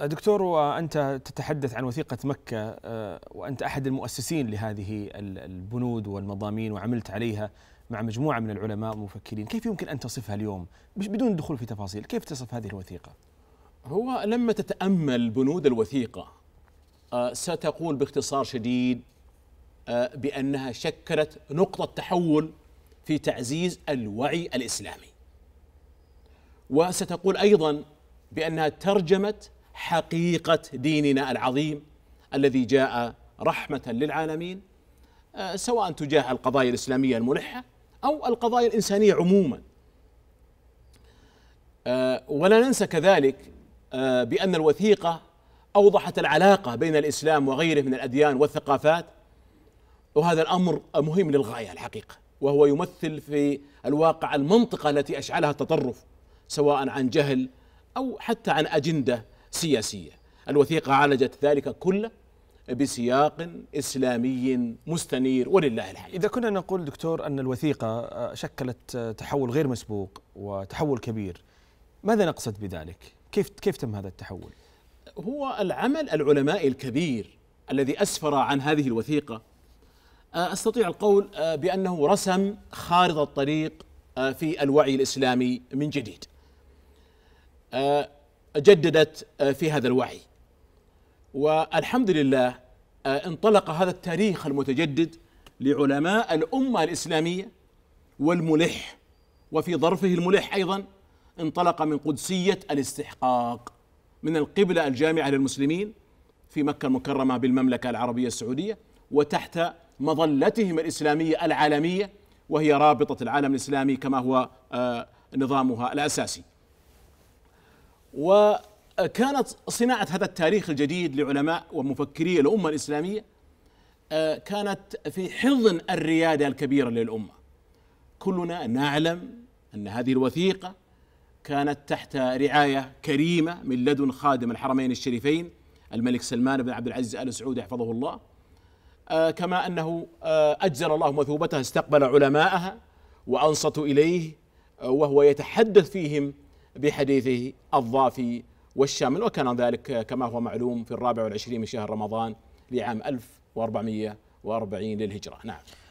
دكتور وأنت تتحدث عن وثيقة مكة آه، وأنت أحد المؤسسين لهذه البنود والمضامين وعملت عليها مع مجموعة من العلماء والمفكرين كيف يمكن أن تصفها اليوم بدون الدخول في تفاصيل كيف تصف هذه الوثيقة؟ هو لما تتأمل بنود الوثيقة آه، ستقول باختصار شديد آه، بأنها شكلت نقطة تحول في تعزيز الوعي الإسلامي وستقول أيضا بأنها ترجمت حقيقة ديننا العظيم الذي جاء رحمة للعالمين آه، سواء تجاه القضايا الإسلامية الملحة أو القضايا الإنسانية عموما آه، ولا ننسى كذلك آه، بأن الوثيقة أوضحت العلاقة بين الإسلام وغيره من الأديان والثقافات وهذا الأمر مهم للغاية الحقيقة وهو يمثل في الواقع المنطقة التي أشعلها التطرف سواء عن جهل أو حتى عن أجندة سياسية الوثيقة عالجت ذلك كله بسياق إسلامي مستنير ولله الحمد إذا كنا نقول دكتور أن الوثيقة آه، شكلت آه، تحول غير مسبوق وتحول كبير ماذا نقصد بذلك؟ كيف كيف تم هذا التحول؟ هو العمل العلمائي الكبير الذي اسفر عن هذه الوثيقه آه، استطيع القول بانه رسم خارطه الطريق في الوعي الاسلامي من جديد. جددت آه، في هذا الوعي والحمد لله آه، انطلق هذا التاريخ المتجدد لعلماء الأمة الإسلامية والملح وفي ظرفه الملح أيضا انطلق من قدسية الاستحقاق من القبلة الجامعة للمسلمين في مكة المكرمة بالمملكة العربية السعودية وتحت مظلتهم الإسلامية العالمية وهي رابطة العالم الإسلامي كما هو آه، نظامها الأساسي وكانت صناعة هذا التاريخ الجديد لعلماء ومفكري الأمة الإسلامية آه، كانت في حضن الريادة الكبيرة للأمة كلنا نعلم أن هذه الوثيقة كانت تحت رعاية كريمة من لدن خادم الحرمين الشريفين الملك سلمان بن عبد العزيز آل سعود يحفظه الله آه، كما أنه آه، أجزل الله مثوبته استقبل علماءها وأنصتوا إليه وهو يتحدث فيهم بحديثه الضافي والشامل وكان ذلك كما هو معلوم في الرابع والعشرين من شهر رمضان لعام 1440 للهجرة نعم